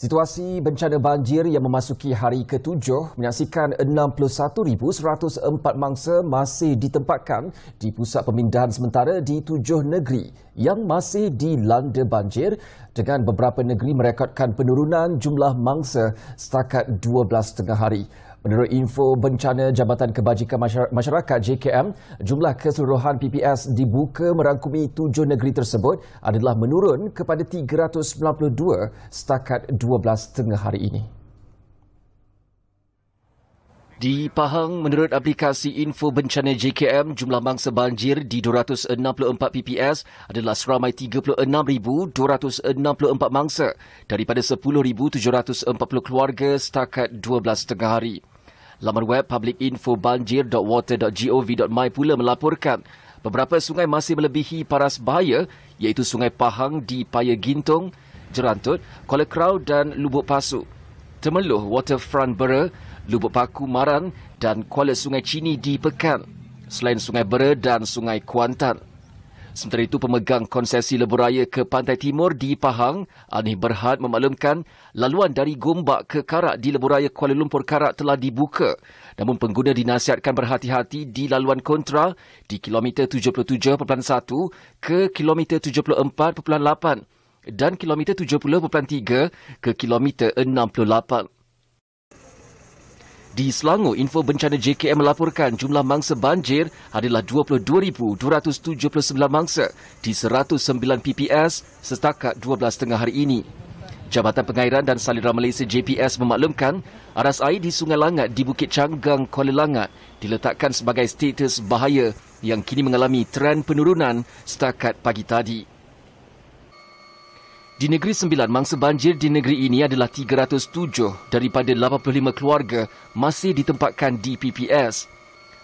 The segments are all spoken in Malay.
Situasi bencana banjir yang memasuki hari ketujuh menyaksikan 61,104 mangsa masih ditempatkan di pusat pemindahan sementara di tujuh negeri yang masih dilanda banjir dengan beberapa negeri merekodkan penurunan jumlah mangsa setakat 12 tengah hari. Menurut info bencana Jabatan Kebajikan Masyarakat JKM, jumlah keseluruhan PPS dibuka merangkumi tujuh negeri tersebut adalah menurun kepada 392 setakat 12 tengah hari ini. Di Pahang, menurut aplikasi info bencana JKM, jumlah mangsa banjir di 264 PPS adalah seramai 36,264 mangsa daripada 10,740 keluarga setakat 12 tengah hari. Laman web publicinfobanjir.water.gov.my pula melaporkan beberapa sungai masih melebihi paras bahaya iaitu Sungai Pahang di Paya Gintong, Jerantut, Kuala Krau dan Lubuk Pasu. Temeluh Waterfront Bera, Lubuk Paku Maran dan Kuala Sungai Cini di Pekan selain Sungai Bera dan Sungai Kuantan. Sementara itu, pemegang konsesi leburaya ke Pantai Timur di Pahang, Anih Berhad memaklumkan laluan dari Gombak ke Karak di leburaya Kuala Lumpur Karak telah dibuka. Namun pengguna dinasihatkan berhati-hati di laluan kontra di kilometer 77.1 ke kilometer 74.8 dan kilometer 70.3 ke kilometer 68. Di Selangor, info bencana JKM melaporkan jumlah mangsa banjir adalah 22,279 mangsa di 109 PPS setakat 12 tengah hari ini. Jabatan Pengairan dan Saliran Malaysia JPS memaklumkan aras air di Sungai Langat di Bukit Canggang, Kuala Langat diletakkan sebagai status bahaya yang kini mengalami tren penurunan setakat pagi tadi. Di Negeri Sembilan, mangsa banjir di negeri ini adalah 307 daripada 85 keluarga masih ditempatkan di PPS.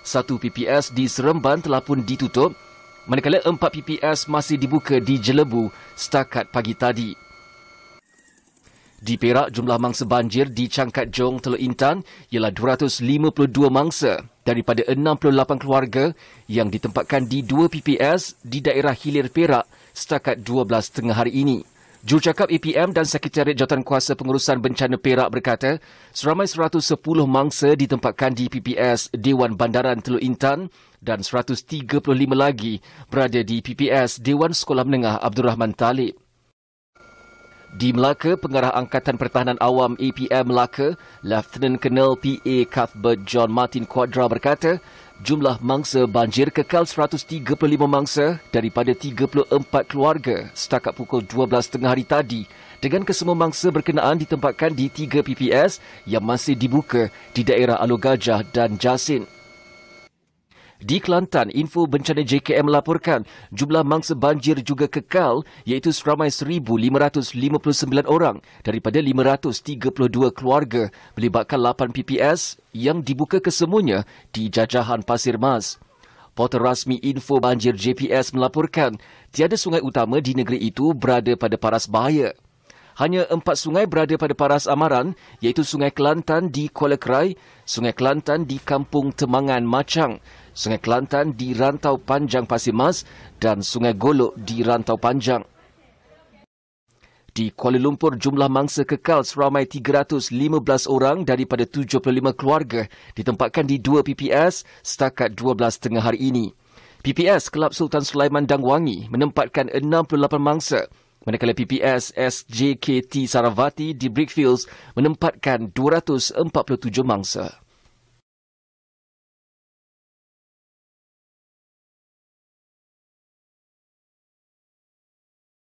Satu PPS di Seremban telah pun ditutup, manakala empat PPS masih dibuka di Jelebu setakat pagi tadi. Di Perak, jumlah mangsa banjir di Cangkat Jong Teluk Intan ialah 252 mangsa daripada 68 keluarga yang ditempatkan di dua PPS di daerah Hilir Perak setakat 12 tengah hari ini. Jurucakap EPM dan Sekretariat Kuasa Pengurusan Bencana Perak berkata, seramai 110 mangsa ditempatkan di PPS Dewan Bandaran Teluk Intan dan 135 lagi berada di PPS Dewan Sekolah Menengah Abdul Rahman Talib. Di Melaka, Pengarah Angkatan Pertahanan Awam EPM Melaka, Lieutenant Colonel PA Cuthbert John Martin Quadra berkata, jumlah mangsa banjir kekal 135 mangsa daripada 34 keluarga setakat pukul 12.30 hari tadi dengan kesemua mangsa berkenaan ditempatkan di 3 PPS yang masih dibuka di daerah Alu Gajah dan Jasin. Di Kelantan, info bencana JKM laporkan jumlah mangsa banjir juga kekal iaitu seramai 1,559 orang daripada 532 keluarga melibatkan 8 PPS yang dibuka kesemuanya di jajahan Pasir Mas. Portal rasmi info banjir JPS melaporkan tiada sungai utama di negeri itu berada pada paras bahaya. Hanya empat sungai berada pada paras amaran iaitu Sungai Kelantan di Kuala Kerai, Sungai Kelantan di Kampung Temangan Macang Sungai Kelantan di Rantau Panjang Pasir Mas dan Sungai Golok di Rantau Panjang. Di Kuala Lumpur, jumlah mangsa kekal seramai 315 orang daripada 75 keluarga ditempatkan di dua PPS setakat 12 tengah hari ini. PPS Kelab Sultan Sulaiman Dang Wangi menempatkan 68 mangsa, manakala PPS SJKT Saravati di Brickfields menempatkan 247 mangsa.